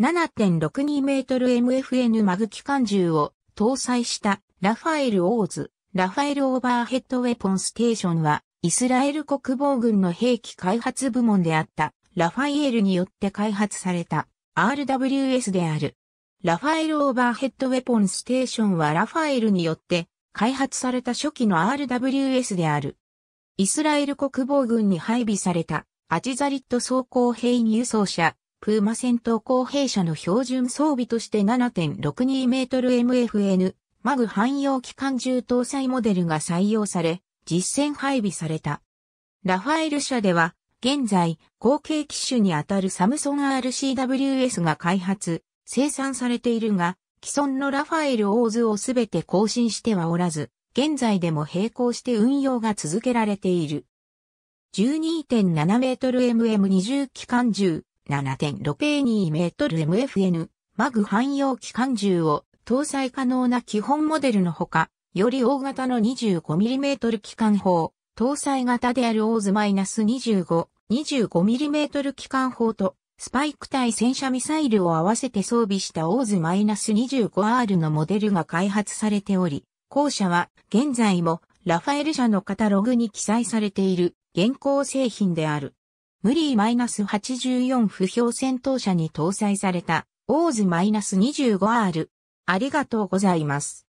7 6 2ル m f n マグ機関銃を搭載したラファエル・オーズ、ラファエル・オーバーヘッド・ウェポン・ステーションは、イスラエル国防軍の兵器開発部門であったラファイエルによって開発された RWS である。ラファエル・オーバーヘッド・ウェポン・ステーションはラファエルによって開発された初期の RWS である。イスラエル国防軍に配備されたアジザリット装甲兵輸送車プーマ戦闘後兵車の標準装備として7.62メートル MFN、マグ汎用機関銃搭載モデルが採用され、実戦配備された。ラファエル社では、現在、後継機種にあたるサムソン RCWS が開発、生産されているが、既存のラファエルオーズをすべて更新してはおらず、現在でも並行して運用が続けられている。12.7メートル MM20 機関銃、7.6A2 メートル MFN マグ汎用機関銃を搭載可能な基本モデルのほか、より大型の 25mm 機関砲、搭載型であるオーズ -25、25mm 機関砲とスパイク対戦車ミサイルを合わせて装備したオーズ -25R のモデルが開発されており、後者は現在もラファエル社のカタログに記載されている現行製品である。ムリー -84 不評戦闘車に搭載された、オーズ -25R。ありがとうございます。